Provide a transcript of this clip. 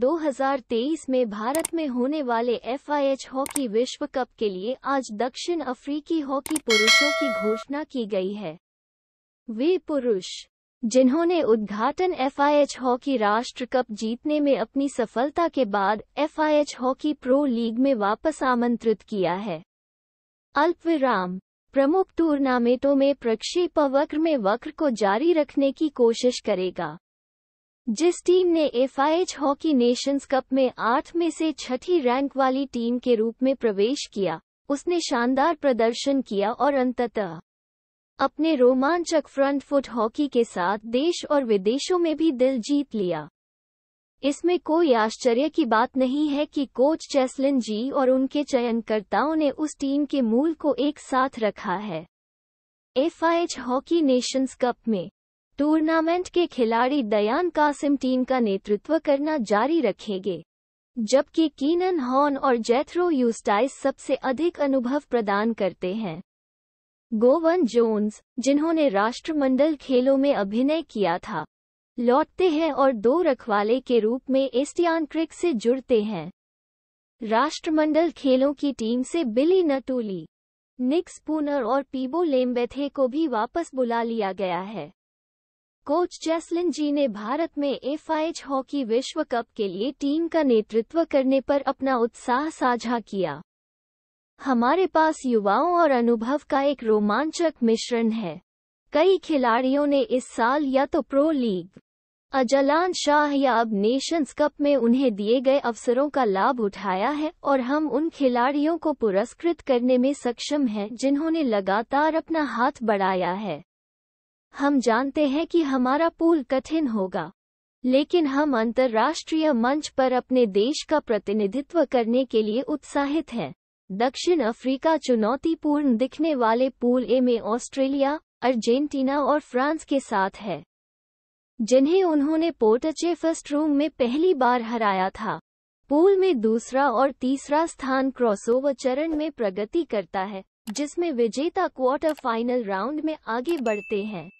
2023 में भारत में होने वाले एफ हॉकी विश्व कप के लिए आज दक्षिण अफ्रीकी हॉकी पुरुषों की घोषणा की गई है वे पुरुष जिन्होंने उद्घाटन एफ हॉकी राष्ट्र कप जीतने में अपनी सफलता के बाद एफ हॉकी प्रो लीग में वापस आमंत्रित किया है अल्पविराम प्रमुख टूर्नामेंटों में प्रक्षेपवक्र में वक्र को जारी रखने की कोशिश करेगा जिस टीम ने एफआईएच हॉकी नेशंस कप में आठ में से छठी रैंक वाली टीम के रूप में प्रवेश किया उसने शानदार प्रदर्शन किया और अंततः अपने रोमांचक फ्रंट फुट हॉकी के साथ देश और विदेशों में भी दिल जीत लिया इसमें कोई आश्चर्य की बात नहीं है कि कोच चैसलिन जी और उनके चयनकर्ताओं ने उस टीम के मूल को एक साथ रखा है एफआईएच हॉकी नेशंस कप में टूर्नामेंट के खिलाड़ी दयान कासिम टीम का नेतृत्व करना जारी रखेंगे जबकि कीनन हॉन और जेथ्रो यूस्टाइस सबसे अधिक अनुभव प्रदान करते हैं गोवन जोन्स जिन्होंने राष्ट्रमंडल खेलों में अभिनय किया था लौटते हैं और दो रखवाले के रूप में एस्टियान क्रिक से जुड़ते हैं राष्ट्रमंडल खेलों की टीम से बिली नटोली निक स्पूनर और पीबो लेम्बेथे को भी वापस बुला लिया गया है कोच जैसलिन जी ने भारत में एफ हॉकी विश्व कप के लिए टीम का नेतृत्व करने पर अपना उत्साह साझा किया हमारे पास युवाओं और अनुभव का एक रोमांचक मिश्रण है कई खिलाड़ियों ने इस साल या तो प्रो लीग अजलान शाह या अब नेशंस कप में उन्हें दिए गए अवसरों का लाभ उठाया है और हम उन खिलाड़ियों को पुरस्कृत करने में सक्षम हैं जिन्होंने लगातार अपना हाथ बढ़ाया है हम जानते हैं कि हमारा पूल कठिन होगा लेकिन हम अंतर्राष्ट्रीय मंच पर अपने देश का प्रतिनिधित्व करने के लिए उत्साहित हैं दक्षिण अफ्रीका चुनौतीपूर्ण दिखने वाले पूल ए में ऑस्ट्रेलिया अर्जेंटीना और फ्रांस के साथ है जिन्हें उन्होंने पोर्टचे फर्स्ट रूम में पहली बार हराया था पूल में दूसरा और तीसरा स्थान क्रॉसओवर चरण में प्रगति करता है जिसमें विजेता क्वार्टर फाइनल राउंड में आगे बढ़ते हैं